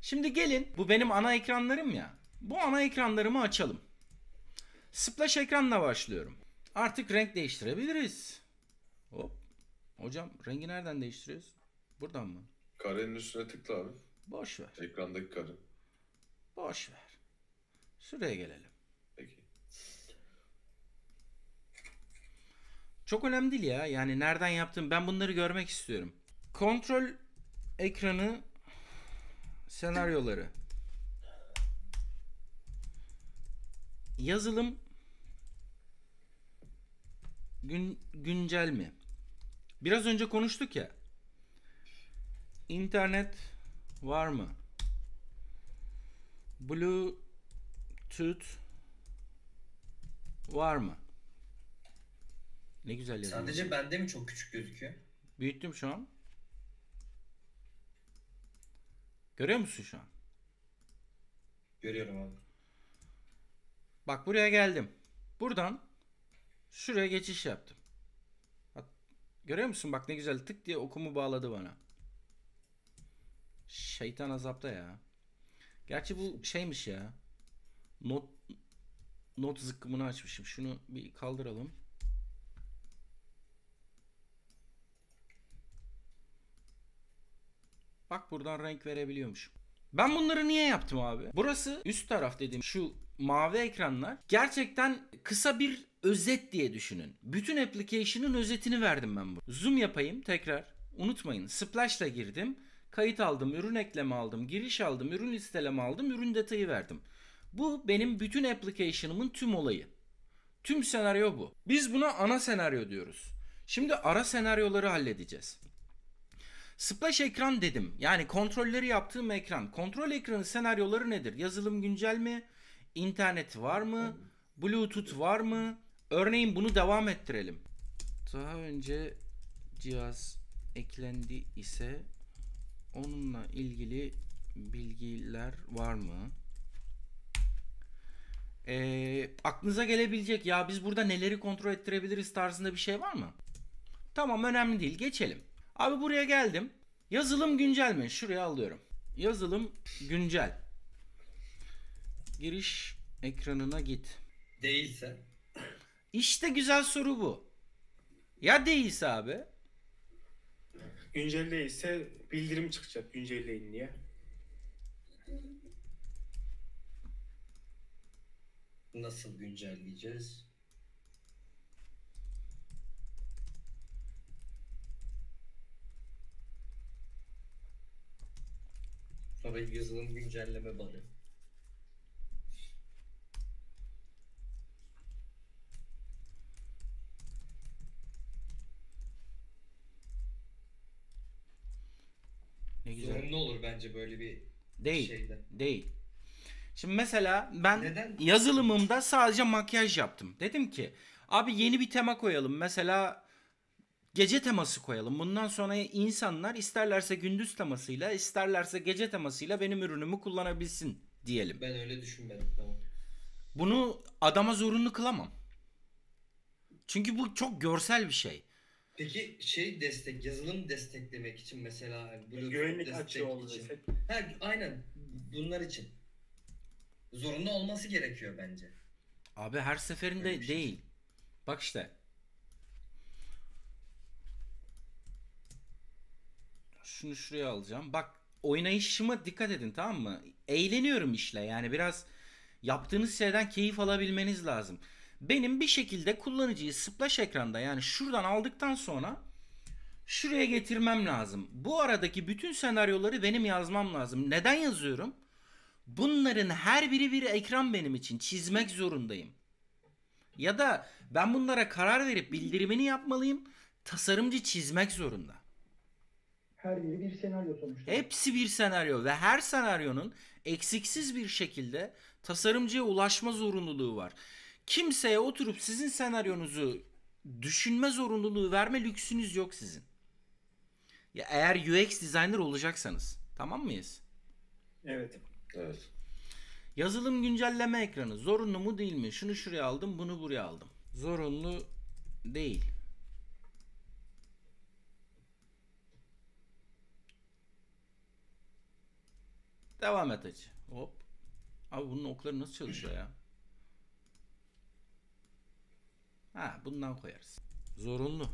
Şimdi gelin bu benim ana ekranlarım ya. Bu ana ekranlarımı açalım. Splash ekranla başlıyorum. Artık renk değiştirebiliriz. Hop. Hocam rengi nereden değiştiriyoruz? Buradan mı? Karenin üstüne tıkla abi. Boş ver. Ekrandaki kare. Boş ver. Şuraya gelelim. Çok önemli değil ya. Yani nereden yaptım ben bunları görmek istiyorum. Kontrol ekranı senaryoları. Yazılım gün, güncel mi? Biraz önce konuştuk ya. İnternet var mı? Bluetooth var mı? Ne güzel yazıyor. Sadece bende mi çok küçük gözüküyor? Büyüttüm şu an. Görüyor musun şu an? Görüyorum abi. Bak buraya geldim. Buradan şuraya geçiş yaptım. Bak, görüyor musun? Bak ne güzel tık diye okumu bağladı bana. Şeytan azapta ya. Gerçi bu şeymiş ya. Not not zıkkımını açmışım. Şunu bir kaldıralım. Bak buradan renk verebiliyormuşum. Ben bunları niye yaptım abi? Burası üst taraf dediğim şu mavi ekranlar gerçekten kısa bir özet diye düşünün. Bütün application'ın özetini verdim ben bu. Zoom yapayım tekrar. Unutmayın Splash'la girdim. Kayıt aldım, ürün ekleme aldım, giriş aldım, ürün listeleme aldım, ürün detayı verdim. Bu benim bütün application'ımın tüm olayı. Tüm senaryo bu. Biz buna ana senaryo diyoruz. Şimdi ara senaryoları halledeceğiz. Splash ekran dedim. Yani kontrolleri yaptığım ekran. Kontrol ekranı senaryoları nedir? Yazılım güncel mi? İnternet var mı? Bluetooth var mı? Örneğin bunu devam ettirelim. Daha önce cihaz eklendi ise onunla ilgili bilgiler var mı? E, aklınıza gelebilecek ya biz burada neleri kontrol ettirebiliriz tarzında bir şey var mı? Tamam önemli değil geçelim. Abi buraya geldim. Yazılım güncel mi? Şuraya alıyorum. Yazılım güncel. Giriş ekranına git. Değilse. İşte güzel soru bu. Ya değilse abi? Güncel değilse bildirim çıkacak güncelleyin diye. Nasıl güncelleyeceğiz? Tabii yazılım güncelleme bug'ı. Ne güzel. Zorunlu olur bence böyle bir değil, şeyde. Değil. Şimdi mesela ben Neden? yazılımımda sadece makyaj yaptım. Dedim ki abi yeni bir tema koyalım. Mesela gece teması koyalım. Bundan sonra insanlar isterlerse gündüz temasıyla, isterlerse gece temasıyla benim ürünümü kullanabilsin diyelim. Ben öyle düşünmedim. Bunu adama zorunlu kılamam. Çünkü bu çok görsel bir şey. Peki şey destek, yazılım desteklemek için mesela yani güvenlik açığı olacak. için. Ha, aynen bunlar için. Zorunlu olması gerekiyor bence. Abi her seferinde şey. değil. Bak işte şunu şuraya alacağım. Bak oynayışıma dikkat edin tamam mı? Eğleniyorum işle yani biraz yaptığınız şeyden keyif alabilmeniz lazım. Benim bir şekilde kullanıcıyı splash ekranda yani şuradan aldıktan sonra şuraya getirmem lazım. Bu aradaki bütün senaryoları benim yazmam lazım. Neden yazıyorum? Bunların her biri bir ekran benim için. Çizmek zorundayım. Ya da ben bunlara karar verip bildirimini yapmalıyım. Tasarımcı çizmek zorunda. Her biri bir senaryo sonuçta. Hepsi bir senaryo ve her senaryonun eksiksiz bir şekilde tasarımcıya ulaşma zorunluluğu var. Kimseye oturup sizin senaryonuzu düşünme zorunluluğu verme lüksünüz yok sizin. Ya eğer UX designer olacaksanız. Tamam mıyız? Evet. Evet. Yazılım güncelleme ekranı zorunlu mu değil mi? Şunu şuraya aldım, bunu buraya aldım. Zorunlu değil. Devam et hacı. Hop. Abi bunun okları nasıl çalışıyor ya? Ha bundan koyarız. Zorunlu.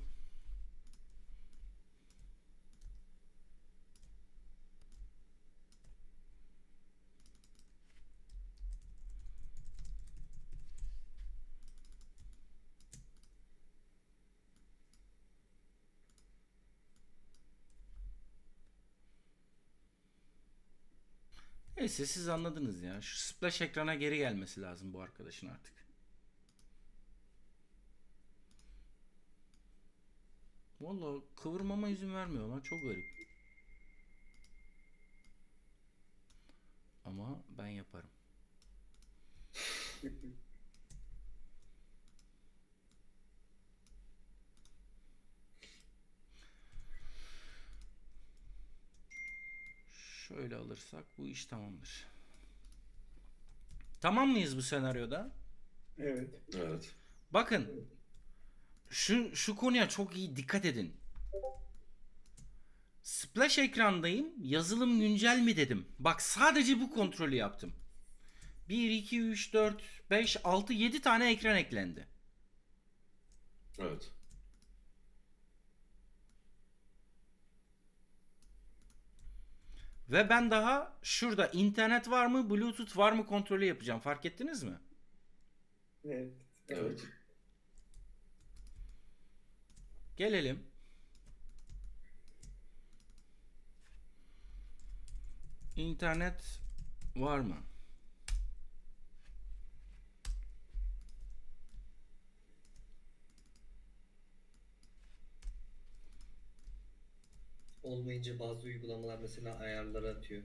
Neyse siz anladınız ya. Şu splash ekrana geri gelmesi lazım bu arkadaşın artık. Valla kıvırmama izin vermiyor lan çok garip. Ama ben yaparım. Şöyle alırsak bu iş tamamdır. Tamam mıyız bu senaryoda? Evet. Evet. Bakın şu, şu konuya çok iyi dikkat edin. Splash ekrandayım. Yazılım güncel mi dedim. Bak sadece bu kontrolü yaptım. 1, 2, 3, 4, 5, 6, 7 tane ekran eklendi. Evet. Ve ben daha şurada internet var mı, bluetooth var mı kontrolü yapacağım. Fark ettiniz mi? Evet. Evet. evet. Gelelim. İnternet var mı? olmayınca bazı uygulamalar mesela ayarları atıyor.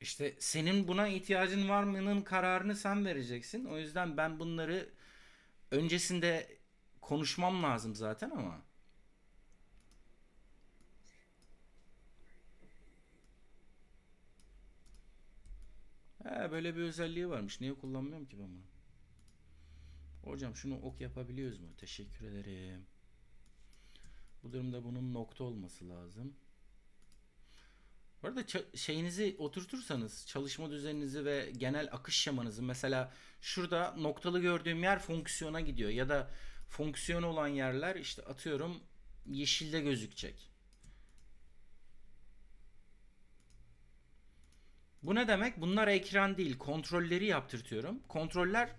İşte senin buna ihtiyacın var mı'nın kararını sen vereceksin. O yüzden ben bunları öncesinde konuşmam lazım zaten ama. He böyle bir özelliği varmış. Niye kullanmıyorum ki ben bunu? Hocam şunu ok yapabiliyoruz mu? Teşekkür ederim. Bu durumda bunun nokta olması lazım. Bu arada şeyinizi oturtursanız çalışma düzeninizi ve genel akış şemanızı mesela şurada noktalı gördüğüm yer fonksiyona gidiyor ya da fonksiyon olan yerler işte atıyorum yeşilde gözükecek. Bu ne demek? Bunlar ekran değil. Kontrolleri yaptırtıyorum. Kontroller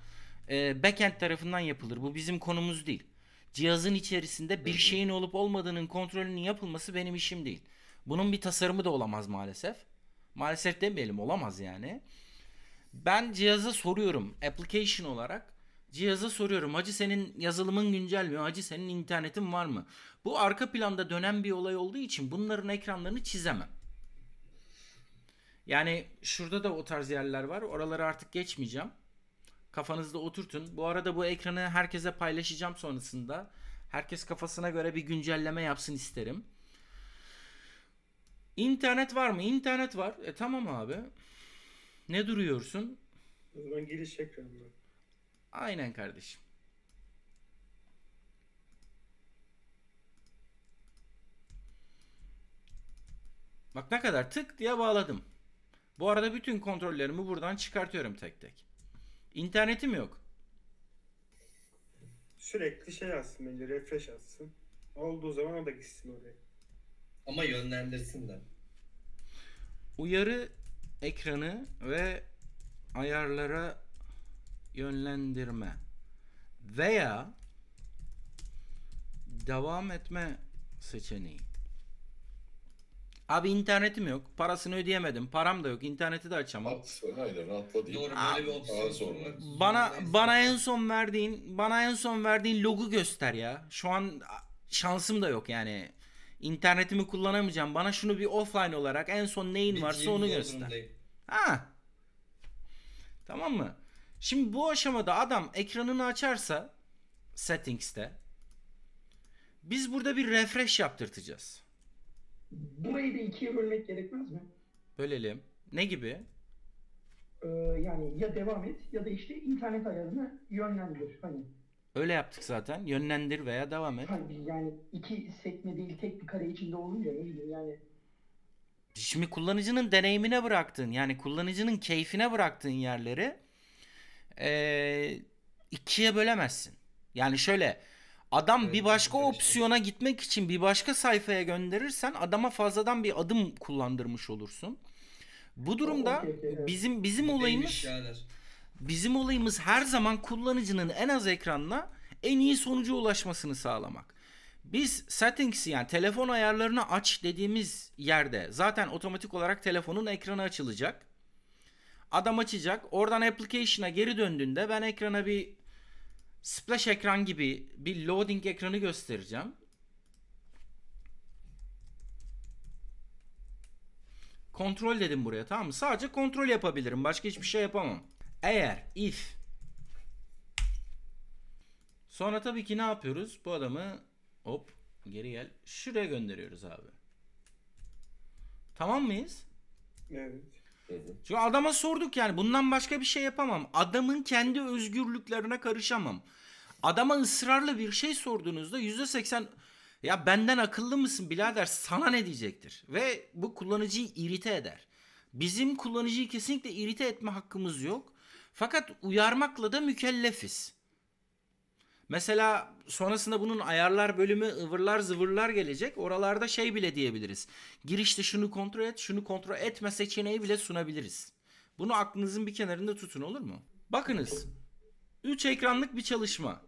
e, backend tarafından yapılır. Bu bizim konumuz değil cihazın içerisinde bir şeyin olup olmadığının kontrolünün yapılması benim işim değil. Bunun bir tasarımı da olamaz maalesef. Maalesef demeyelim olamaz yani. Ben cihaza soruyorum application olarak. Cihaza soruyorum hacı senin yazılımın güncel mi? Hacı senin internetin var mı? Bu arka planda dönen bir olay olduğu için bunların ekranlarını çizemem. Yani şurada da o tarz yerler var. Oraları artık geçmeyeceğim. Kafanızda oturtun. Bu arada bu ekranı herkese paylaşacağım sonrasında. Herkes kafasına göre bir güncelleme yapsın isterim. İnternet var mı? İnternet var. E tamam abi. Ne duruyorsun? O zaman giriş ekranına. Aynen kardeşim. Bak ne kadar tık diye bağladım. Bu arada bütün kontrollerimi buradan çıkartıyorum tek tek. İnternetim yok. Sürekli şey alsın, bence refresh yazsın. Olduğu zaman o da gitsin oraya. Ama yönlendirsin de. Uyarı ekranı ve ayarlara yönlendirme veya devam etme seçeneği. Abi internetim yok. Parasını ödeyemedim. Param da yok. interneti de açamam. Haklısın. Aynen rahatla değil. Doğru böyle bir opsiyon sorun. Bana bana en son verdiğin bana en son verdiğin logo göster ya. Şu an şansım da yok yani. İnternetimi kullanamayacağım. Bana şunu bir offline olarak en son neyin Bir varsa onu göster. durumundayım. Ha. Tamam mı? Şimdi bu aşamada adam ekranını açarsa settings'te biz burada bir refresh yaptırtacağız. Burayı da ikiye bölmek gerekmez mi? Bölelim. Ne gibi? Ee, yani ya devam et ya da işte internet ayarını yönlendir. Hani Öyle yaptık zaten. Yönlendir veya devam et. Hani yani iki sekme değil tek bir kare içinde olunca ne bileyim yani. Şimdi kullanıcının deneyimine bıraktığın yani kullanıcının keyfine bıraktığın yerleri e, ikiye bölemezsin. Yani şöyle Adam bir başka opsiyona gitmek için bir başka sayfaya gönderirsen adama fazladan bir adım kullandırmış olursun. Bu durumda bizim bizim olayımız bizim olayımız her zaman kullanıcının en az ekranla en iyi sonuca ulaşmasını sağlamak. Biz settings yani telefon ayarlarını aç dediğimiz yerde zaten otomatik olarak telefonun ekranı açılacak. Adam açacak. Oradan application'a geri döndüğünde ben ekrana bir splash ekran gibi bir loading ekranı göstereceğim. Kontrol dedim buraya tamam mı? Sadece kontrol yapabilirim. Başka hiçbir şey yapamam. Eğer if Sonra tabii ki ne yapıyoruz? Bu adamı hop geri gel. Şuraya gönderiyoruz abi. Tamam mıyız? Evet dedi. Çünkü adama sorduk yani bundan başka bir şey yapamam. Adamın kendi özgürlüklerine karışamam. Adama ısrarla bir şey sorduğunuzda yüzde ya benden akıllı mısın birader sana ne diyecektir. Ve bu kullanıcıyı irite eder. Bizim kullanıcıyı kesinlikle irite etme hakkımız yok. Fakat uyarmakla da mükellefiz. Mesela sonrasında bunun ayarlar bölümü ıvırlar zıvırlar gelecek. Oralarda şey bile diyebiliriz. Girişte şunu kontrol et, şunu kontrol etme seçeneği bile sunabiliriz. Bunu aklınızın bir kenarında tutun olur mu? Bakınız. 3 ekranlık bir çalışma.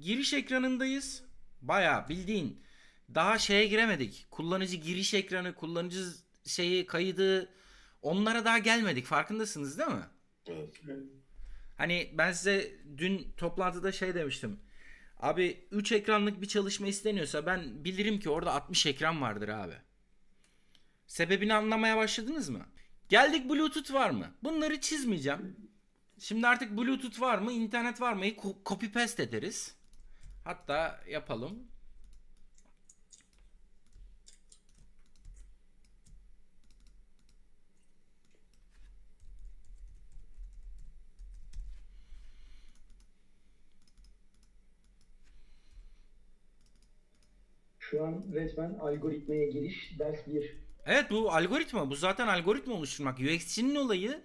Giriş ekranındayız. Baya bildiğin daha şeye giremedik. Kullanıcı giriş ekranı, kullanıcı şeyi kaydı onlara daha gelmedik. Farkındasınız değil mi? Evet. Hani ben size dün toplantıda şey demiştim. Abi 3 ekranlık bir çalışma isteniyorsa ben bilirim ki orada 60 ekran vardır abi. Sebebini anlamaya başladınız mı? Geldik Bluetooth var mı? Bunları çizmeyeceğim. Şimdi artık Bluetooth var mı, internet var mı? Copy paste ederiz. Hatta yapalım. Şu an resmen algoritmaya giriş ders bir. Evet bu algoritma. Bu zaten algoritma oluşturmak. UX'çinin olayı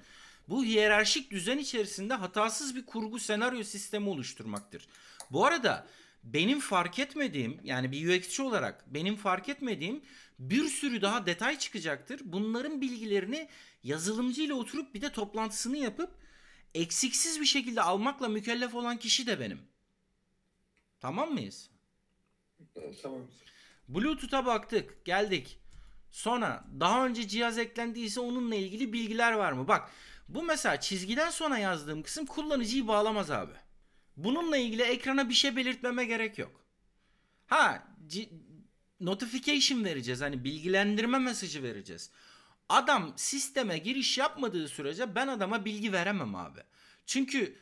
bu hiyerarşik düzen içerisinde hatasız bir kurgu senaryo sistemi oluşturmaktır. Bu arada benim fark etmediğim yani bir UX'çi olarak benim fark etmediğim bir sürü daha detay çıkacaktır. Bunların bilgilerini yazılımcı ile oturup bir de toplantısını yapıp eksiksiz bir şekilde almakla mükellef olan kişi de benim. Tamam mıyız? Tamam. Bluetooth'a baktık geldik. Sonra daha önce cihaz eklendiyse onunla ilgili bilgiler var mı? Bak bu mesela çizgiden sonra yazdığım kısım kullanıcıyı bağlamaz abi. Bununla ilgili ekrana bir şey belirtmeme gerek yok. Ha notification vereceğiz hani bilgilendirme mesajı vereceğiz. Adam sisteme giriş yapmadığı sürece ben adama bilgi veremem abi. Çünkü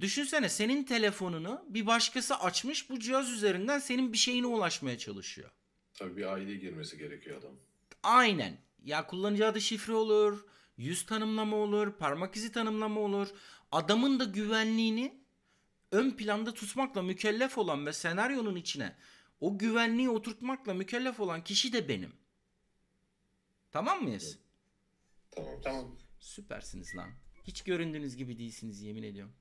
düşünsene senin telefonunu bir başkası açmış bu cihaz üzerinden senin bir şeyine ulaşmaya çalışıyor. Tabii bir aile girmesi gerekiyor adam. Aynen. Ya kullanıcı adı şifre olur, yüz tanımlama olur, parmak izi tanımlama olur. Adamın da güvenliğini ön planda tutmakla mükellef olan ve senaryonun içine o güvenliği oturtmakla mükellef olan kişi de benim. Tamam mıyız? Tamam. Tamam. Süpersiniz lan. Hiç göründüğünüz gibi değilsiniz yemin ediyorum.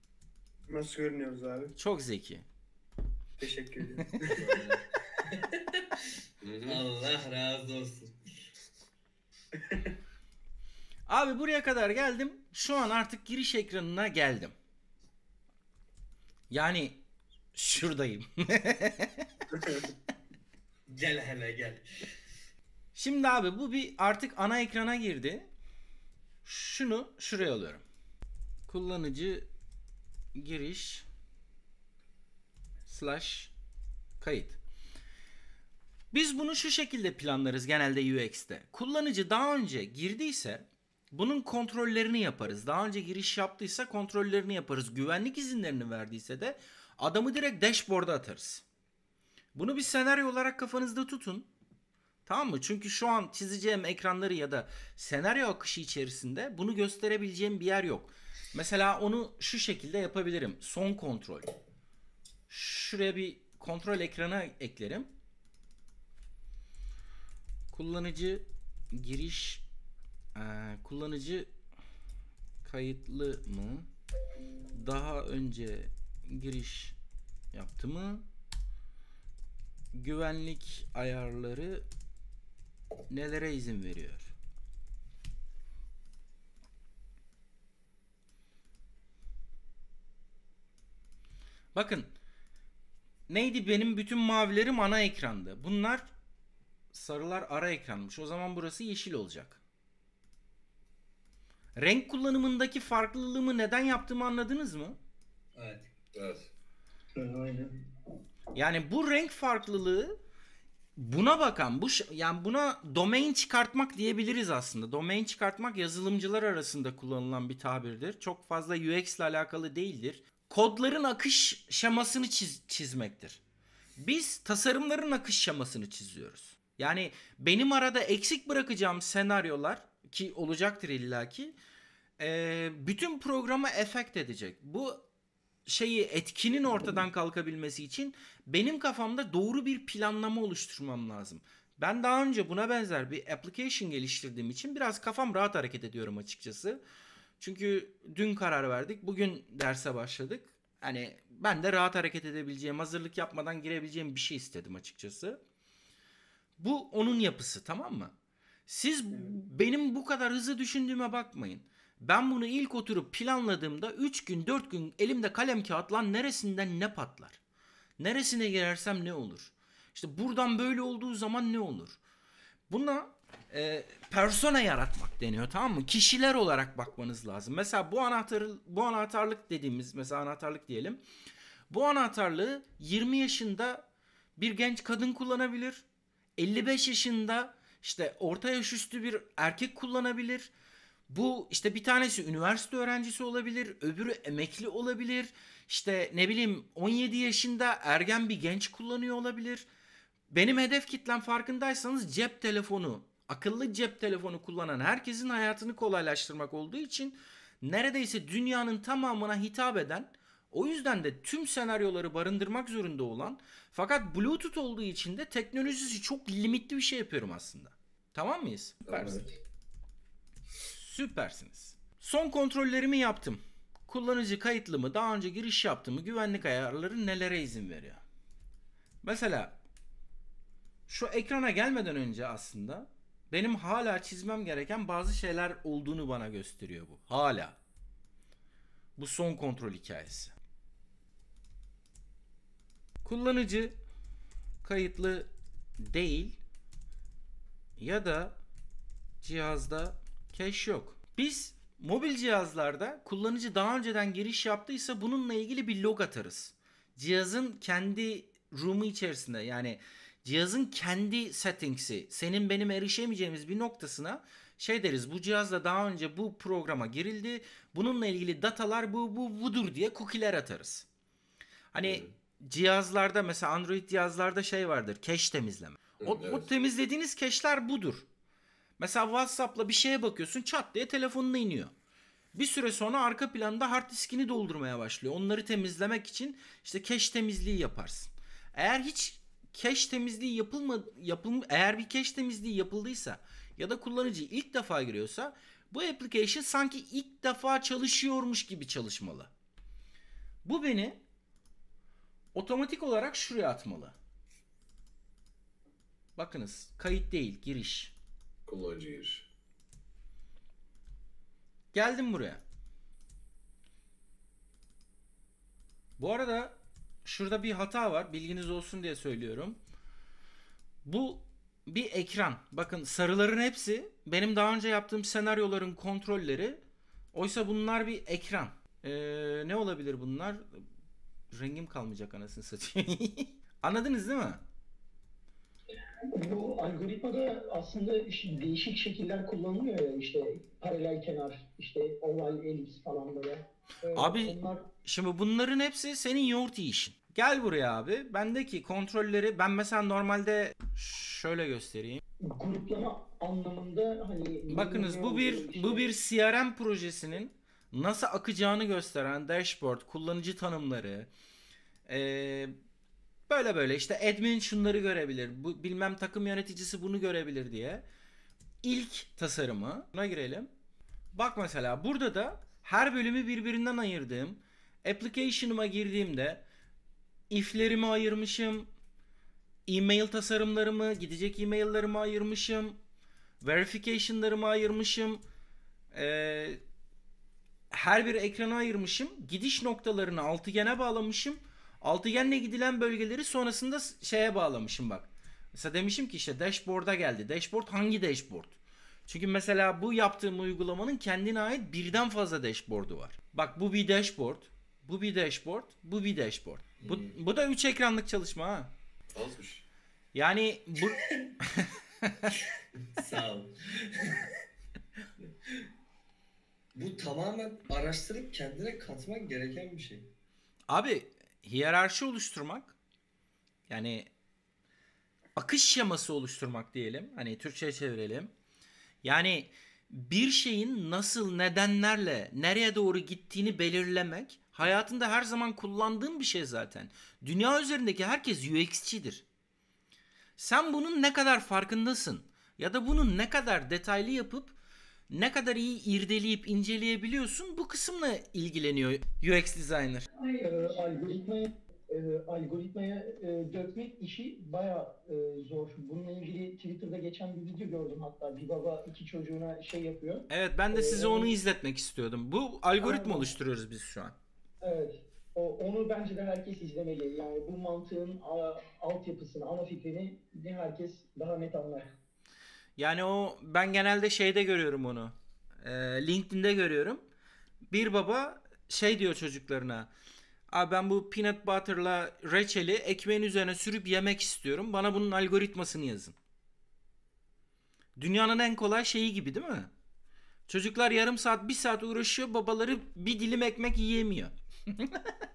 Nasıl görünüyoruz abi? Çok zeki. Teşekkür ederim. Allah razı olsun. Abi buraya kadar geldim. Şu an artık giriş ekranına geldim. Yani şuradayım. gel hele gel. Şimdi abi bu bir artık ana ekrana girdi. Şunu şuraya alıyorum. Kullanıcı giriş slash kayıt. Biz bunu şu şekilde planlarız genelde UX'te. Kullanıcı daha önce girdiyse bunun kontrollerini yaparız. Daha önce giriş yaptıysa kontrollerini yaparız. Güvenlik izinlerini verdiyse de adamı direkt dashboard'a atarız. Bunu bir senaryo olarak kafanızda tutun. Tamam mı? Çünkü şu an çizeceğim ekranları ya da senaryo akışı içerisinde bunu gösterebileceğim bir yer yok. Mesela onu şu şekilde yapabilirim. Son kontrol. Şuraya bir kontrol ekrana eklerim kullanıcı giriş e, kullanıcı kayıtlı mı? Daha önce giriş yaptı mı? Güvenlik ayarları nelere izin veriyor? Bakın neydi benim bütün mavilerim ana ekranda? Bunlar Sarılar ara ekranmış. O zaman burası yeşil olacak. Renk kullanımındaki farklılığımı neden yaptığımı anladınız mı? Evet. Evet. Aynen. Yani bu renk farklılığı buna bakan bu yani buna domain çıkartmak diyebiliriz aslında. Domain çıkartmak yazılımcılar arasında kullanılan bir tabirdir. Çok fazla UX ile alakalı değildir. Kodların akış şemasını çiz, çizmektir. Biz tasarımların akış şemasını çiziyoruz. Yani benim arada eksik bırakacağım senaryolar ki olacaktır illaki e, bütün programa efekt edecek. Bu şeyi etkinin ortadan kalkabilmesi için benim kafamda doğru bir planlama oluşturmam lazım. Ben daha önce buna benzer bir application geliştirdiğim için biraz kafam rahat hareket ediyorum açıkçası. Çünkü dün karar verdik, bugün derse başladık. Hani ben de rahat hareket edebileceğim, hazırlık yapmadan girebileceğim bir şey istedim açıkçası. Bu onun yapısı tamam mı? Siz benim bu kadar hızlı düşündüğüme bakmayın. Ben bunu ilk oturup planladığımda 3 gün 4 gün elimde kalem kağıt lan neresinden ne patlar? Neresine girersem ne olur? İşte buradan böyle olduğu zaman ne olur? Buna e, persona yaratmak deniyor tamam mı? Kişiler olarak bakmanız lazım. Mesela bu anahtar bu anahtarlık dediğimiz mesela anahtarlık diyelim. Bu anahtarlığı 20 yaşında bir genç kadın kullanabilir. 55 yaşında işte orta yaş üstü bir erkek kullanabilir. Bu işte bir tanesi üniversite öğrencisi olabilir, öbürü emekli olabilir. İşte ne bileyim 17 yaşında ergen bir genç kullanıyor olabilir. Benim hedef kitlem farkındaysanız cep telefonu, akıllı cep telefonu kullanan herkesin hayatını kolaylaştırmak olduğu için neredeyse dünyanın tamamına hitap eden o yüzden de tüm senaryoları barındırmak zorunda olan fakat Bluetooth olduğu için de teknolojisi çok limitli bir şey yapıyorum aslında. Tamam mıyız? Süpersin. Evet. Süpersiniz. Son kontrollerimi yaptım. Kullanıcı kayıtlı mı, daha önce giriş yaptı mı, güvenlik ayarları nelere izin veriyor? Mesela şu ekrana gelmeden önce aslında benim hala çizmem gereken bazı şeyler olduğunu bana gösteriyor bu. Hala. Bu son kontrol hikayesi. Kullanıcı kayıtlı değil ya da cihazda cache yok. Biz mobil cihazlarda kullanıcı daha önceden giriş yaptıysa bununla ilgili bir log atarız. Cihazın kendi room'u içerisinde yani cihazın kendi settings'i senin benim erişemeyeceğimiz bir noktasına şey deriz bu cihazla daha önce bu programa girildi bununla ilgili datalar bu bu budur diye cookie'ler atarız. Hani evet cihazlarda mesela Android cihazlarda şey vardır. Cache temizleme. O, evet. o temizlediğiniz cache'ler budur. Mesela WhatsApp'la bir şeye bakıyorsun çat diye telefonuna iniyor. Bir süre sonra arka planda hard diskini doldurmaya başlıyor. Onları temizlemek için işte cache temizliği yaparsın. Eğer hiç cache temizliği yapılma yapıl eğer bir cache temizliği yapıldıysa ya da kullanıcı ilk defa giriyorsa bu application sanki ilk defa çalışıyormuş gibi çalışmalı. Bu beni otomatik olarak şuraya atmalı. Bakınız kayıt değil giriş. Kullanıcı giriş. Geldim buraya. Bu arada şurada bir hata var. Bilginiz olsun diye söylüyorum. Bu bir ekran. Bakın sarıların hepsi benim daha önce yaptığım senaryoların kontrolleri. Oysa bunlar bir ekran. Ee, ne olabilir bunlar? rengim kalmayacak anasını satayım. Anladınız değil mi? Bu algoritmada aslında değişik şekiller kullanılıyor ya işte paralel kenar, işte oval elips falan böyle. Ee, abi onlar... şimdi bunların hepsi senin yoğurt işin. Gel buraya abi. Bendeki kontrolleri ben mesela normalde şöyle göstereyim. Gruplama anlamında hani Bakınız bu bir bu bir CRM projesinin nasıl akacağını gösteren dashboard, kullanıcı tanımları, ee, böyle böyle işte admin şunları görebilir, bu, bilmem takım yöneticisi bunu görebilir diye ilk tasarımı buna girelim. Bak mesela burada da her bölümü birbirinden ayırdığım application'ıma girdiğimde if'lerimi ayırmışım, e-mail tasarımlarımı, gidecek e-maillerimi ayırmışım, verification'larımı ayırmışım, ee, her bir ekranı ayırmışım. Gidiş noktalarını altıgene bağlamışım. Altıgenle gidilen bölgeleri sonrasında şeye bağlamışım bak. Mesela demişim ki işte dashboard'a geldi. Dashboard hangi dashboard? Çünkü mesela bu yaptığım uygulamanın kendine ait birden fazla dashboard'u var. Bak bu bir dashboard, bu bir dashboard, bu bir dashboard. Hmm. Bu, bu da 3 ekranlık çalışma ha. Azmış. Yani bu... Sağ ol. Bu tamamen araştırıp kendine katmak gereken bir şey. Abi hiyerarşi oluşturmak yani akış şeması oluşturmak diyelim. Hani Türkçe'ye çevirelim. Yani bir şeyin nasıl nedenlerle nereye doğru gittiğini belirlemek hayatında her zaman kullandığın bir şey zaten. Dünya üzerindeki herkes UX'çidir. Sen bunun ne kadar farkındasın ya da bunun ne kadar detaylı yapıp ne kadar iyi irdeleyip inceleyebiliyorsun bu kısımla ilgileniyor UX designer. Ee, e, algoritmaya algoritmaya e, dökmek işi baya e, zor. Bununla ilgili Twitter'da geçen bir video gördüm hatta bir baba iki çocuğuna şey yapıyor. Evet ben de ee, size ee, onu izletmek istiyordum. Bu algoritma oluşturuyoruz biz şu an. Evet. O, onu bence de herkes izlemeli. Yani bu mantığın a, altyapısını, ana fikrini herkes daha net anlar. Yani o ben genelde şeyde görüyorum onu. E, LinkedIn'de görüyorum. Bir baba şey diyor çocuklarına. Abi ben bu peanut butter'la reçeli ekmeğin üzerine sürüp yemek istiyorum. Bana bunun algoritmasını yazın. Dünyanın en kolay şeyi gibi değil mi? Çocuklar yarım saat bir saat uğraşıyor. Babaları bir dilim ekmek yiyemiyor.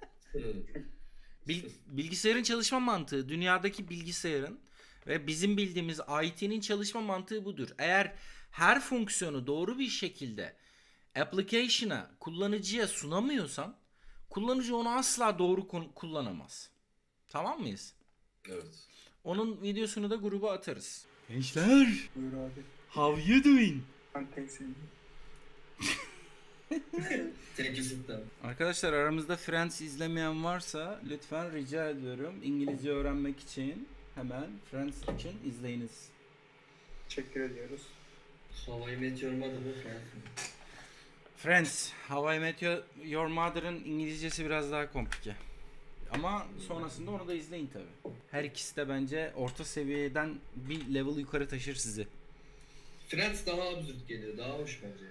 Bil, bilgisayarın çalışma mantığı. Dünyadaki bilgisayarın ve bizim bildiğimiz IT'nin çalışma mantığı budur. Eğer her fonksiyonu doğru bir şekilde application'a, kullanıcıya sunamıyorsan kullanıcı onu asla doğru kullanamaz. Tamam mıyız? Evet. Onun videosunu da gruba atarız. Gençler. Buyur abi. How you doing? Arkadaşlar aramızda Friends izlemeyen varsa lütfen rica ediyorum İngilizce öğrenmek için hemen Friends için izleyiniz. Teşekkür ediyoruz. Hawaii Meteor Mother Friends Friends, How I Your, Your Mother'ın İngilizcesi biraz daha komplike. Ama sonrasında onu da izleyin tabi. Her ikisi de bence orta seviyeden bir level yukarı taşır sizi. Friends daha absürt geliyor. Daha hoş bence.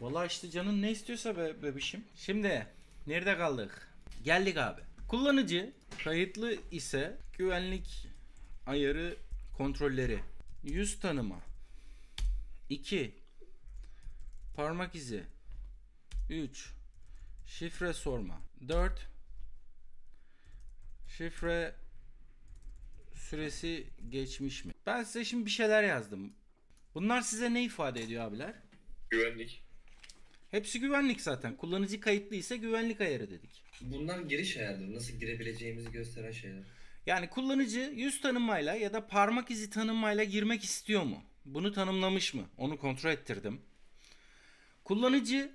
Valla işte canın ne istiyorsa be bebişim. Şimdi nerede kaldık? Geldik abi. Kullanıcı Kayıtlı ise güvenlik ayarı kontrolleri. Yüz tanıma. 2. Parmak izi. 3. Şifre sorma. 4. Şifre süresi geçmiş mi? Ben size şimdi bir şeyler yazdım. Bunlar size ne ifade ediyor abiler? Güvenlik. Hepsi güvenlik zaten. Kullanıcı kayıtlı ise güvenlik ayarı dedik. Bunlar giriş ayarları. Nasıl girebileceğimizi gösteren şeyler. Yani kullanıcı yüz tanımayla ya da parmak izi tanımayla girmek istiyor mu? Bunu tanımlamış mı? Onu kontrol ettirdim. Kullanıcı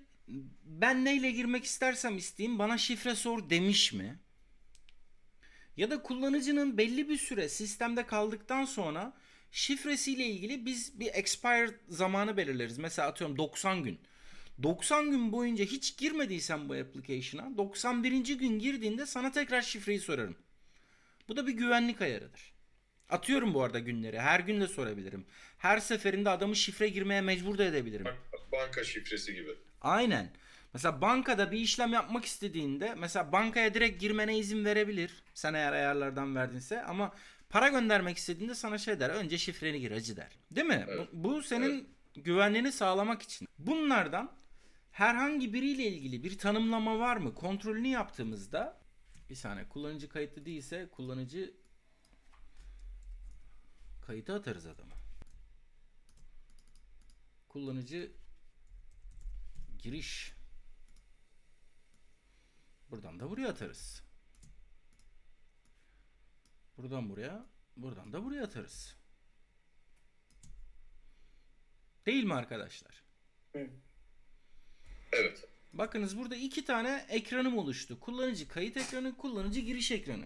ben neyle girmek istersem isteyeyim bana şifre sor demiş mi? Ya da kullanıcının belli bir süre sistemde kaldıktan sonra şifresiyle ilgili biz bir expired zamanı belirleriz. Mesela atıyorum 90 gün. 90 gün boyunca hiç girmediysen bu application'a 91. gün girdiğinde sana tekrar şifreyi sorarım. Bu da bir güvenlik ayarıdır. Atıyorum bu arada günleri. Her gün de sorabilirim. Her seferinde adamı şifre girmeye mecbur da edebilirim. Banka şifresi gibi. Aynen. Mesela bankada bir işlem yapmak istediğinde mesela bankaya direkt girmene izin verebilir. Sen eğer ayarlardan verdinse ama para göndermek istediğinde sana şey der. Önce şifreni gir acı der. Değil mi? Evet. Bu, bu senin evet. güvenliğini sağlamak için. Bunlardan herhangi biriyle ilgili bir tanımlama var mı? Kontrolünü yaptığımızda bir saniye kullanıcı kayıtlı değilse kullanıcı kayıta atarız adama. Kullanıcı giriş buradan da buraya atarız. Buradan buraya, buradan da buraya atarız. Değil mi arkadaşlar? Evet. Evet. Bakınız burada iki tane ekranım oluştu. Kullanıcı kayıt ekranı, kullanıcı giriş ekranı.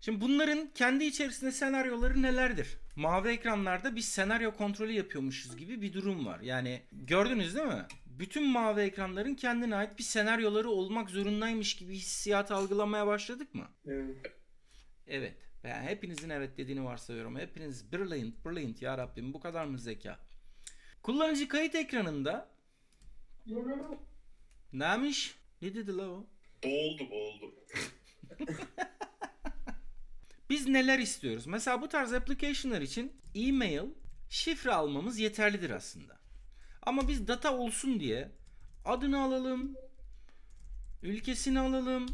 Şimdi bunların kendi içerisinde senaryoları nelerdir? Mavi ekranlarda biz senaryo kontrolü yapıyormuşuz gibi bir durum var. Yani gördünüz değil mi? Bütün mavi ekranların kendine ait bir senaryoları olmak zorundaymış gibi hissiyat algılamaya başladık mı? Evet. Evet. Ben hepinizin evet dediğini varsayıyorum. Hepiniz brilliant, brilliant ya Rabbim bu kadar mı zeka? Kullanıcı kayıt ekranında Neymiş? Ne dedi la o? Boğuldu boğuldu. Biz neler istiyoruz? Mesela bu tarz application'lar için e-mail şifre almamız yeterlidir aslında. Ama biz data olsun diye adını alalım, ülkesini alalım,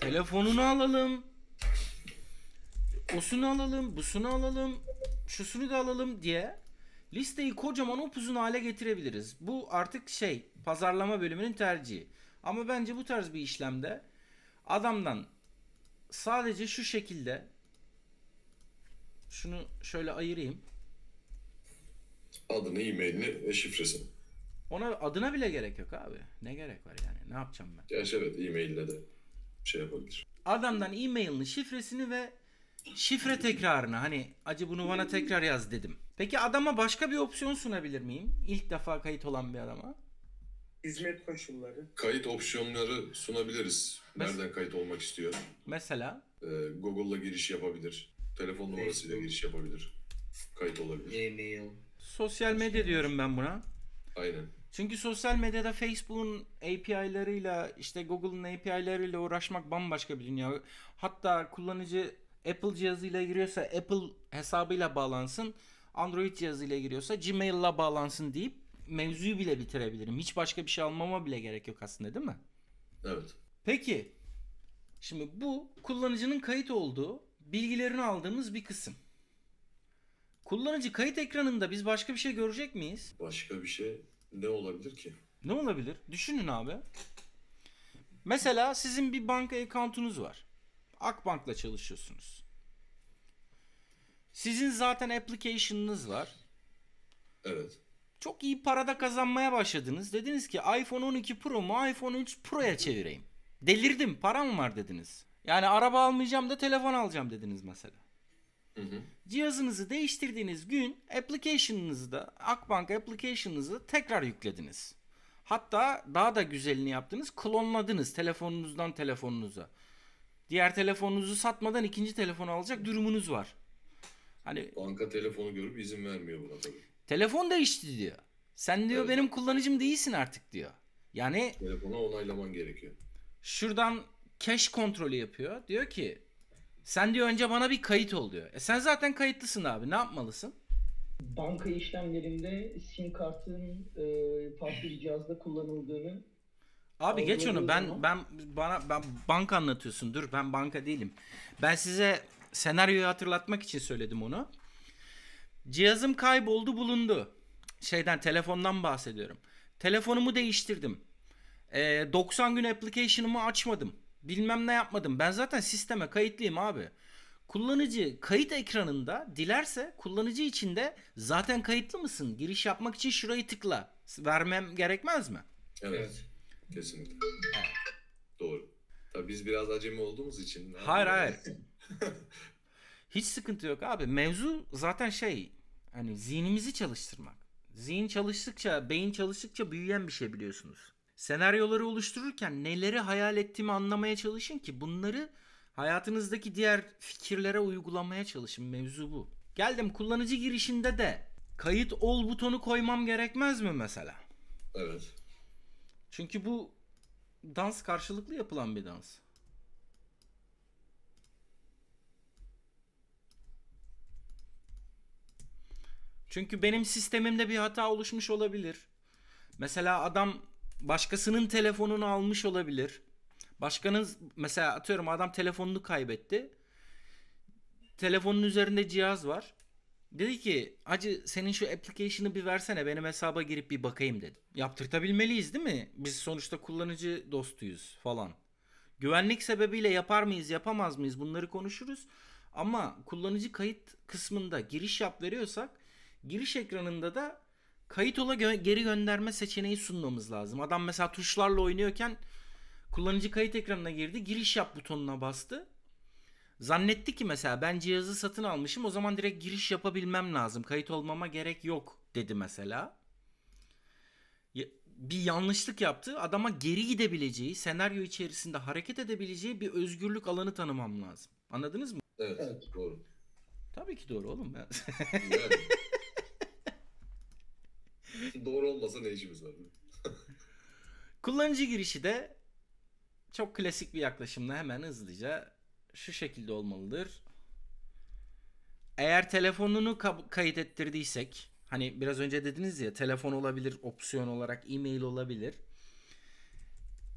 telefonunu alalım, osunu alalım, busunu alalım, şusunu da alalım diye Listeyi kocaman upuzun hale getirebiliriz. Bu artık şey pazarlama bölümünün tercihi. Ama bence bu tarz bir işlemde adamdan sadece şu şekilde şunu şöyle ayırayım. Adını, e-mailini ve şifresini. Ona adına bile gerek yok abi. Ne gerek var yani? Ne yapacağım ben? Gerçi evet e-mail'le de şey yapabilir. Adamdan e-mailini, şifresini ve şifre tekrarını hani acı bunu bana tekrar yaz dedim. Peki adama başka bir opsiyon sunabilir miyim? İlk defa kayıt olan bir adama. Hizmet koşulları. Kayıt opsiyonları sunabiliriz. Mes- Nereden kayıt olmak istiyor? Mesela? Ee, Google'la giriş yapabilir. Telefon numarasıyla giriş yapabilir. Kayıt olabilir. E-mail. Sosyal medya şey. diyorum ben buna. Aynen. Çünkü sosyal medyada Facebook'un API'larıyla işte Google'ın API'larıyla uğraşmak bambaşka bir dünya. Hatta kullanıcı Apple cihazıyla giriyorsa Apple hesabıyla bağlansın. Android cihazıyla giriyorsa Gmail'la bağlansın deyip mevzuyu bile bitirebilirim. Hiç başka bir şey almama bile gerek yok aslında değil mi? Evet. Peki. Şimdi bu kullanıcının kayıt olduğu bilgilerini aldığımız bir kısım. Kullanıcı kayıt ekranında biz başka bir şey görecek miyiz? Başka bir şey ne olabilir ki? Ne olabilir? Düşünün abi. Mesela sizin bir banka accountunuz var. Akbank'la çalışıyorsunuz. Sizin zaten application'ınız var. Evet. Çok iyi parada kazanmaya başladınız. Dediniz ki iPhone 12 Pro mu iPhone 3 Pro'ya çevireyim. Delirdim param var dediniz. Yani araba almayacağım da telefon alacağım dediniz mesela. Hı hı. Cihazınızı değiştirdiğiniz gün application'ınızı da Akbank application'ınızı tekrar yüklediniz. Hatta daha da güzelini yaptınız. Klonladınız telefonunuzdan telefonunuza. Diğer telefonunuzu satmadan ikinci telefon alacak durumunuz var. Hani banka telefonu görüp izin vermiyor buna tabii. Telefon değişti diyor. Sen diyor evet. benim kullanıcım değilsin artık diyor. Yani telefona onaylaman gerekiyor. Şuradan cash kontrolü yapıyor. Diyor ki sen diyor önce bana bir kayıt ol diyor. E sen zaten kayıtlısın abi. Ne yapmalısın? Banka işlemlerinde sim kartın e, farklı bir cihazda kullanıldığını Abi geç onu. Ben ben bana ben banka anlatıyorsun. Dur ben banka değilim. Ben size senaryoyu hatırlatmak için söyledim onu. Cihazım kayboldu bulundu. Şeyden telefondan bahsediyorum. Telefonumu değiştirdim. E, ee, 90 gün application'ımı açmadım. Bilmem ne yapmadım. Ben zaten sisteme kayıtlıyım abi. Kullanıcı kayıt ekranında dilerse kullanıcı içinde zaten kayıtlı mısın? Giriş yapmak için şurayı tıkla. Vermem gerekmez mi? Evet. Kesinlikle. Evet. Doğru. Tabii biz biraz acemi olduğumuz için. Hayır hayır. Hiç sıkıntı yok abi. Mevzu zaten şey hani zihnimizi çalıştırmak. Zihin çalıştıkça, beyin çalıştıkça büyüyen bir şey biliyorsunuz. Senaryoları oluştururken neleri hayal ettiğimi anlamaya çalışın ki bunları hayatınızdaki diğer fikirlere uygulamaya çalışın. Mevzu bu. Geldim kullanıcı girişinde de kayıt ol butonu koymam gerekmez mi mesela? Evet. Çünkü bu dans karşılıklı yapılan bir dans. Çünkü benim sistemimde bir hata oluşmuş olabilir. Mesela adam başkasının telefonunu almış olabilir. Başkanın mesela atıyorum adam telefonunu kaybetti. Telefonun üzerinde cihaz var. Dedi ki acı senin şu application'ı bir versene benim hesaba girip bir bakayım dedi. Yaptırtabilmeliyiz değil mi? Biz sonuçta kullanıcı dostuyuz falan. Güvenlik sebebiyle yapar mıyız yapamaz mıyız bunları konuşuruz. Ama kullanıcı kayıt kısmında giriş yap veriyorsak Giriş ekranında da kayıt ola gö- geri gönderme seçeneği sunmamız lazım. Adam mesela tuşlarla oynuyorken kullanıcı kayıt ekranına girdi. Giriş yap butonuna bastı. Zannetti ki mesela ben cihazı satın almışım o zaman direkt giriş yapabilmem lazım. Kayıt olmama gerek yok dedi mesela. Bir yanlışlık yaptı. Adama geri gidebileceği, senaryo içerisinde hareket edebileceği bir özgürlük alanı tanımam lazım. Anladınız mı? Evet, evet. doğru. Tabii ki doğru oğlum. Ben. Doğru olmasa ne işimiz var? Kullanıcı girişi de çok klasik bir yaklaşımla hemen hızlıca şu şekilde olmalıdır. Eğer telefonunu kayıt ettirdiysek hani biraz önce dediniz ya telefon olabilir opsiyon olarak e-mail olabilir.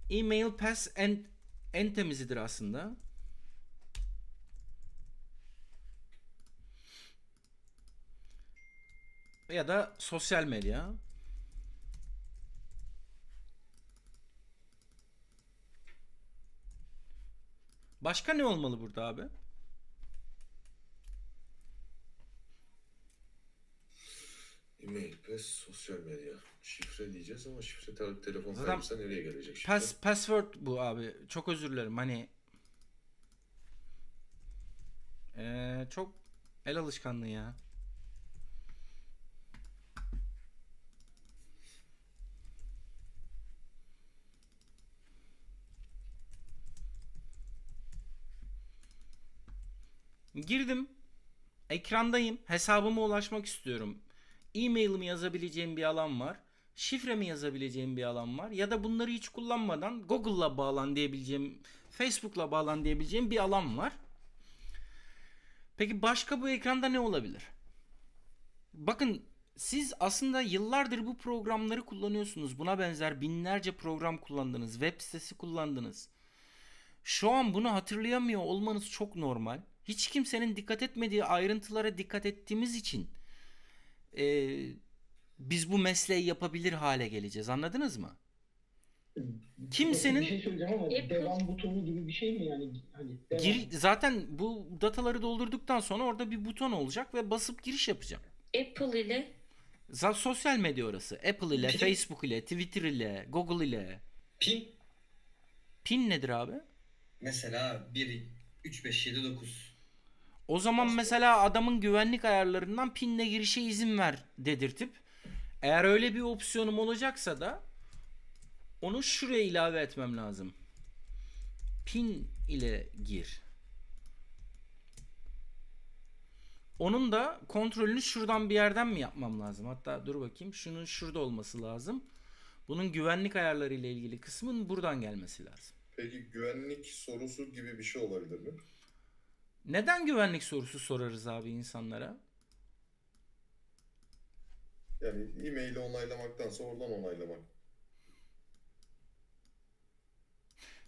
E-mail pass en, en temizidir aslında. ya da sosyal medya. Başka ne olmalı burada abi? E-mail, PES, sosyal medya. Şifre diyeceğiz ama şifre telefon Zaten nereye gelecek şifre? Pas, password bu abi. Çok özür dilerim. Hani ee, çok el alışkanlığı ya. Girdim. Ekrandayım. Hesabıma ulaşmak istiyorum. E-mailimi yazabileceğim bir alan var. Şifremi yazabileceğim bir alan var. Ya da bunları hiç kullanmadan Google'la bağlan diyebileceğim, Facebook'la bağlan diyebileceğim bir alan var. Peki başka bu ekranda ne olabilir? Bakın siz aslında yıllardır bu programları kullanıyorsunuz. Buna benzer binlerce program kullandınız, web sitesi kullandınız. Şu an bunu hatırlayamıyor olmanız çok normal hiç kimsenin dikkat etmediği ayrıntılara dikkat ettiğimiz için e, biz bu mesleği yapabilir hale geleceğiz. Anladınız mı? Kimsenin bir şey söyleyeceğim ama devam butonu gibi bir şey mi yani hani gir, zaten bu dataları doldurduktan sonra orada bir buton olacak ve basıp giriş yapacağım. Apple ile Zaten sosyal medya orası. Apple ile, Facebook ile, Twitter ile, Google ile. Pin. Pin nedir abi? Mesela 1 3 5 7 9 o zaman mesela adamın güvenlik ayarlarından pinle girişe izin ver dedirtip eğer öyle bir opsiyonum olacaksa da onu şuraya ilave etmem lazım. Pin ile gir. Onun da kontrolünü şuradan bir yerden mi yapmam lazım? Hatta dur bakayım. Şunun şurada olması lazım. Bunun güvenlik ayarları ile ilgili kısmın buradan gelmesi lazım. Peki güvenlik sorusu gibi bir şey olabilir mi? Neden güvenlik sorusu sorarız abi insanlara? Yani e-maili onaylamaktansa oradan onaylamak.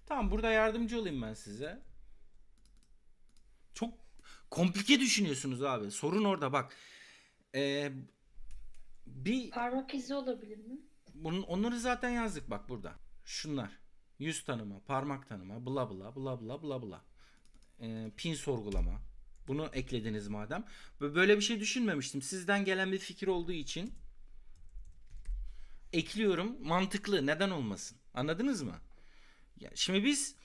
Tamam burada yardımcı olayım ben size. Çok komplike düşünüyorsunuz abi. Sorun orada bak. Ee, bir parmak izi olabilir mi? Bunun onları zaten yazdık bak burada. Şunlar. Yüz tanıma, parmak tanıma, bla bla bla bla bla bla e, pin sorgulama. Bunu eklediniz madem. Böyle bir şey düşünmemiştim. Sizden gelen bir fikir olduğu için ekliyorum. Mantıklı. Neden olmasın? Anladınız mı? Ya şimdi biz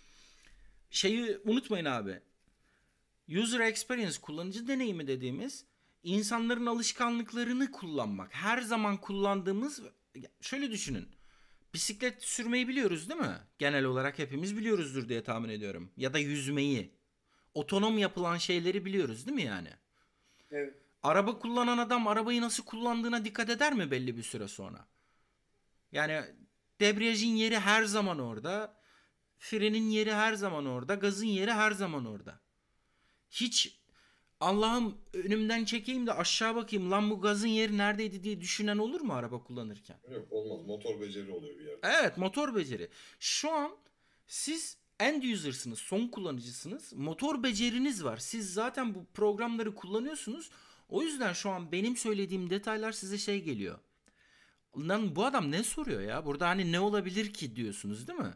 şeyi unutmayın abi. User experience kullanıcı deneyimi dediğimiz insanların alışkanlıklarını kullanmak. Her zaman kullandığımız şöyle düşünün. Bisiklet sürmeyi biliyoruz değil mi? Genel olarak hepimiz biliyoruzdur diye tahmin ediyorum. Ya da yüzmeyi otonom yapılan şeyleri biliyoruz değil mi yani? Evet. Araba kullanan adam arabayı nasıl kullandığına dikkat eder mi belli bir süre sonra? Yani debriyajın yeri her zaman orada. Frenin yeri her zaman orada. Gazın yeri her zaman orada. Hiç Allah'ım önümden çekeyim de aşağı bakayım lan bu gazın yeri neredeydi diye düşünen olur mu araba kullanırken? Yok olmaz motor beceri oluyor bir yerde. Evet motor beceri. Şu an siz end user'sınız, son kullanıcısınız. Motor beceriniz var. Siz zaten bu programları kullanıyorsunuz. O yüzden şu an benim söylediğim detaylar size şey geliyor. Lan bu adam ne soruyor ya? Burada hani ne olabilir ki diyorsunuz değil mi?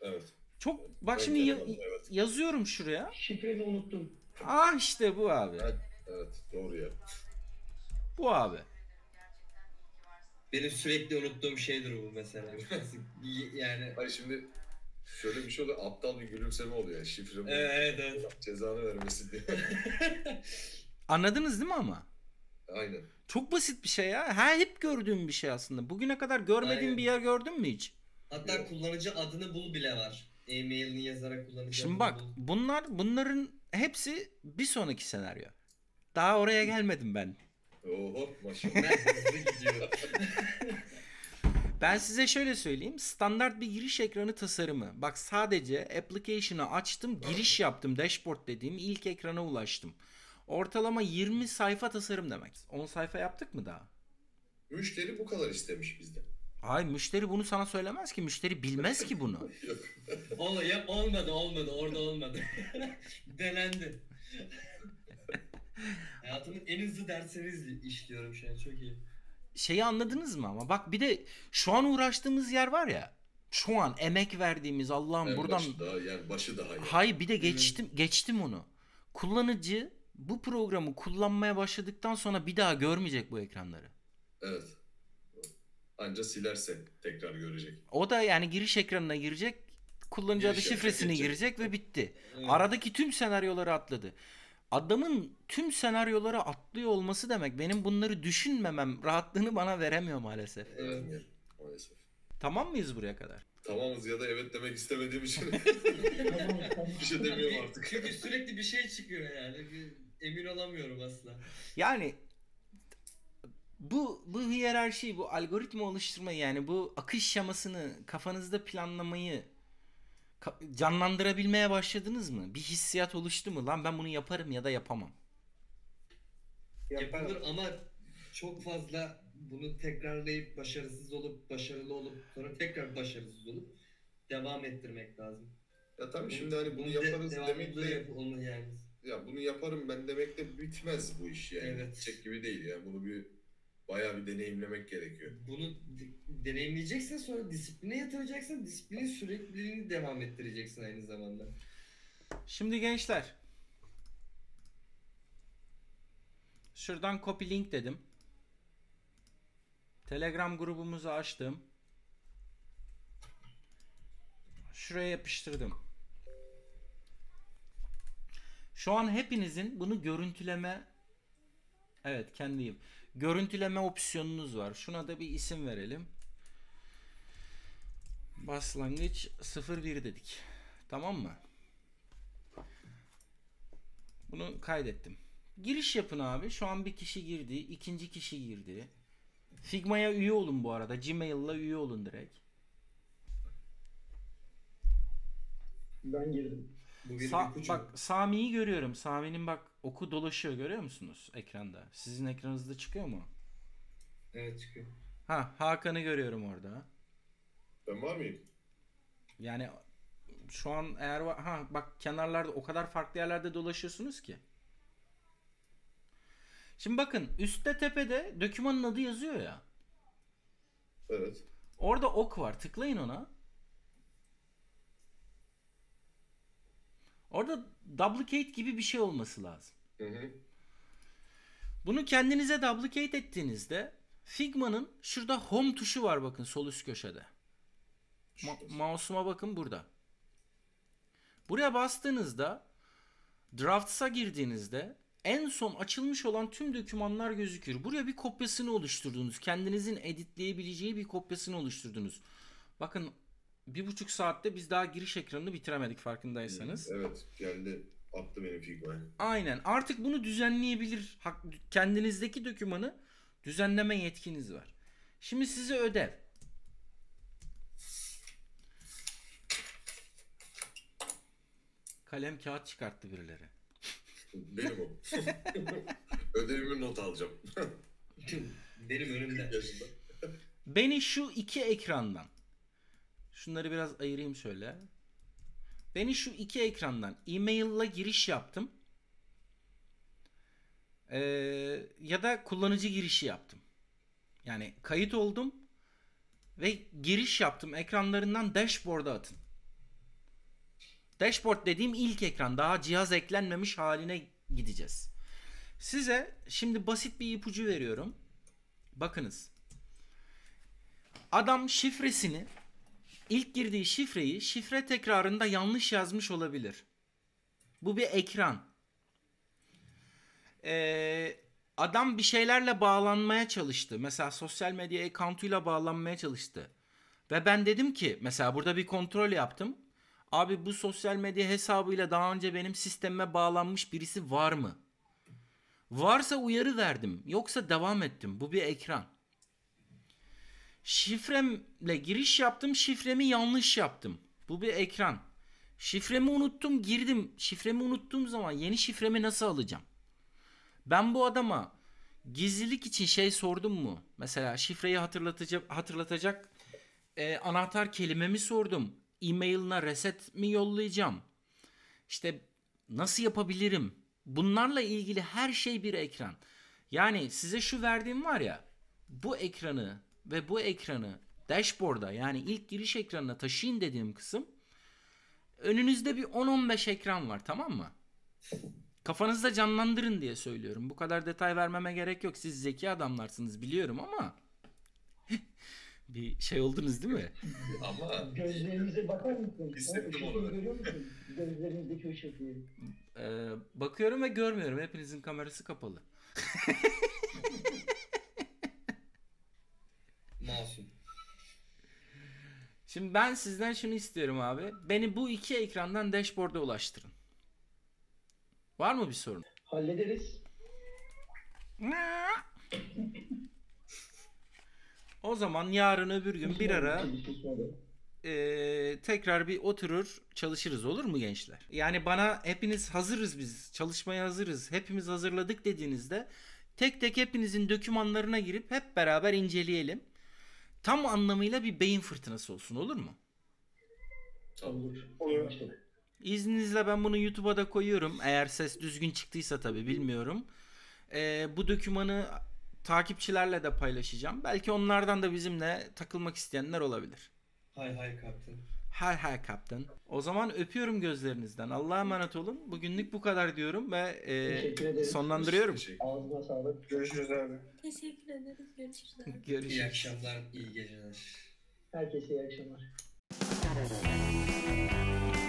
Evet. Çok bak Öyle şimdi ya- evet. yazıyorum şuraya. Şifreni unuttum. Ah işte bu abi. Evet, evet doğru ya. Bu abi. Benim sürekli unuttuğum şeydir bu mesela. yani Hayır şimdi şöyle bir şey oluyor. Aptal bir gülümseme oluyor. Yani şifre mi? Evet, evet. Cezanı vermesin diye. Anladınız değil mi ama? Aynen. Çok basit bir şey ya. Her hep gördüğüm bir şey aslında. Bugüne kadar görmediğim Aynen. bir yer gördün mü hiç? Hatta Yok. kullanıcı adını bul bile var. E-mailini yazarak kullanıcı Şimdi bak bunlar bunların hepsi bir sonraki senaryo. Daha oraya gelmedim ben. Oho maşallah. Ben size şöyle söyleyeyim. Standart bir giriş ekranı tasarımı. Bak sadece application'ı açtım, giriş yaptım, dashboard dediğim ilk ekrana ulaştım. Ortalama 20 sayfa tasarım demek. 10 sayfa yaptık mı daha? Müşteri bu kadar istemiş bizde. Ay müşteri bunu sana söylemez ki. Müşteri bilmez ki bunu. Ola ya olmadı olmadı orada olmadı. Delendi. Hayatımın en hızlı dersini işliyorum şu an çok iyi şeyi anladınız mı ama bak bir de şu an uğraştığımız yer var ya şu an emek verdiğimiz Allah'ım yani buradan başı daha, yani başı daha iyi. Hayır bir de geçtim Hı. geçtim onu. Kullanıcı bu programı kullanmaya başladıktan sonra bir daha görmeyecek bu ekranları. Evet. Anca silerse tekrar görecek. O da yani giriş ekranına girecek, kullanıcı giriş adı şifresini girecek. ve bitti. Hı. Aradaki tüm senaryoları atladı adamın tüm senaryoları atlıyor olması demek benim bunları düşünmemem rahatlığını bana veremiyor maalesef. Evet maalesef. Tamam mıyız buraya kadar? Tamamız ya da evet demek istemediğim için bir şey demiyorum artık. Çünkü sürekli bir şey çıkıyor yani. Emin olamıyorum asla. Yani bu bu hiyerarşiyi, bu algoritma oluşturmayı yani bu akış şamasını kafanızda planlamayı canlandırabilmeye başladınız mı? Bir hissiyat oluştu mu? Lan ben bunu yaparım ya da yapamam. Yapılır ama çok fazla bunu tekrarlayıp başarısız olup başarılı olup sonra tekrar başarısız olup devam ettirmek lazım. Ya tabii şimdi hani bunu yaparız demekle yap yani. ya bunu yaparım ben demekle bitmez bu iş yani. Evet. Çek gibi değil yani Bunu bir Bayağı bir deneyimlemek gerekiyor. Bunu de- deneyimleyeceksin sonra disipline yatıracaksın. Disiplinin sürekliliğini devam ettireceksin aynı zamanda. Şimdi gençler. Şuradan copy link dedim. Telegram grubumuzu açtım. Şuraya yapıştırdım. Şu an hepinizin bunu görüntüleme Evet kendiyim. Görüntüleme opsiyonunuz var. Şuna da bir isim verelim. Başlangıç 01 dedik. Tamam mı? Bunu kaydettim. Giriş yapın abi. Şu an bir kişi girdi. ikinci kişi girdi. Figma'ya üye olun bu arada. Gmail'la üye olun direkt. Ben girdim. Sa- bak Sami'yi görüyorum. Sami'nin bak oku dolaşıyor görüyor musunuz ekranda? Sizin ekranınızda çıkıyor mu? Evet çıkıyor. Ha Hakan'ı görüyorum orada. Ben var mıyım? Yani şu an eğer var, ha bak kenarlarda o kadar farklı yerlerde dolaşıyorsunuz ki. Şimdi bakın üstte tepede dökümanın adı yazıyor ya. Evet. Orada ok var. Tıklayın ona. Orada duplicate gibi bir şey olması lazım. Hı hı. Bunu kendinize duplicate ettiğinizde Figma'nın şurada home tuşu var bakın sol üst köşede. Ma- mouse'uma bakın burada. Buraya bastığınızda Drafts'a girdiğinizde en son açılmış olan tüm dokümanlar gözükür. Buraya bir kopyasını oluşturdunuz. Kendinizin editleyebileceği bir kopyasını oluşturdunuz. Bakın bir buçuk saatte biz daha giriş ekranını bitiremedik farkındaysanız. Hmm, evet geldi attı benim figmayı. Aynen artık bunu düzenleyebilir kendinizdeki dokümanı düzenleme yetkiniz var. Şimdi size ödev. Kalem kağıt çıkarttı birileri. Benim o. Ödevimi not alacağım. Benim önümde. Beni şu iki ekrandan Şunları biraz ayırayım şöyle. Beni şu iki ekrandan e-mail'la giriş yaptım. Ee, ya da kullanıcı girişi yaptım. Yani kayıt oldum ve giriş yaptım. Ekranlarından dashboard'a atın. Dashboard dediğim ilk ekran. Daha cihaz eklenmemiş haline gideceğiz. Size şimdi basit bir ipucu veriyorum. Bakınız. Adam şifresini İlk girdiği şifreyi şifre tekrarında yanlış yazmış olabilir. Bu bir ekran. Ee, adam bir şeylerle bağlanmaya çalıştı. Mesela sosyal medya accountuyla bağlanmaya çalıştı. Ve ben dedim ki mesela burada bir kontrol yaptım. Abi bu sosyal medya hesabıyla daha önce benim sistemime bağlanmış birisi var mı? Varsa uyarı verdim. Yoksa devam ettim. Bu bir ekran. Şifremle giriş yaptım. Şifremi yanlış yaptım. Bu bir ekran. Şifremi unuttum girdim. Şifremi unuttuğum zaman yeni şifremi nasıl alacağım? Ben bu adama gizlilik için şey sordum mu? Mesela şifreyi hatırlatacak, hatırlatacak e, anahtar kelimemi sordum. E-mail'ına reset mi yollayacağım? İşte nasıl yapabilirim? Bunlarla ilgili her şey bir ekran. Yani size şu verdiğim var ya bu ekranı ve bu ekranı dashboard'a yani ilk giriş ekranına taşıyın dediğim kısım önünüzde bir 10-15 ekran var tamam mı? Kafanızda canlandırın diye söylüyorum. Bu kadar detay vermeme gerek yok. Siz zeki adamlarsınız biliyorum ama bir şey oldunuz değil mi? Ama gözlerinize bakar mısınız? Hissettim onu. Görüyor Gözlerinizdeki ışıklığı. Ee, bakıyorum ve görmüyorum. Hepinizin kamerası kapalı. Şimdi ben sizden şunu istiyorum abi. Beni bu iki ekrandan dashboard'a ulaştırın. Var mı bir sorun? Hallederiz. o zaman yarın öbür gün bir ara e, tekrar bir oturur çalışırız olur mu gençler? Yani bana hepiniz hazırız biz çalışmaya hazırız hepimiz hazırladık dediğinizde tek tek hepinizin dokümanlarına girip hep beraber inceleyelim tam anlamıyla bir beyin fırtınası olsun olur mu? Olur. Olur. İzninizle ben bunu YouTube'a da koyuyorum. Eğer ses düzgün çıktıysa tabii bilmiyorum. Ee, bu dokümanı takipçilerle de paylaşacağım. Belki onlardan da bizimle takılmak isteyenler olabilir. Hay hay kaptan her her kaptan. O zaman öpüyorum gözlerinizden. Allah'a emanet olun. Bugünlük bu kadar diyorum ve e, sonlandırıyorum. Ağzına sağlık. Görüşürüz abi. Teşekkür ederiz. Görüşürüz abi. Görüşürüz. İyi akşamlar, iyi geceler. Herkese iyi akşamlar.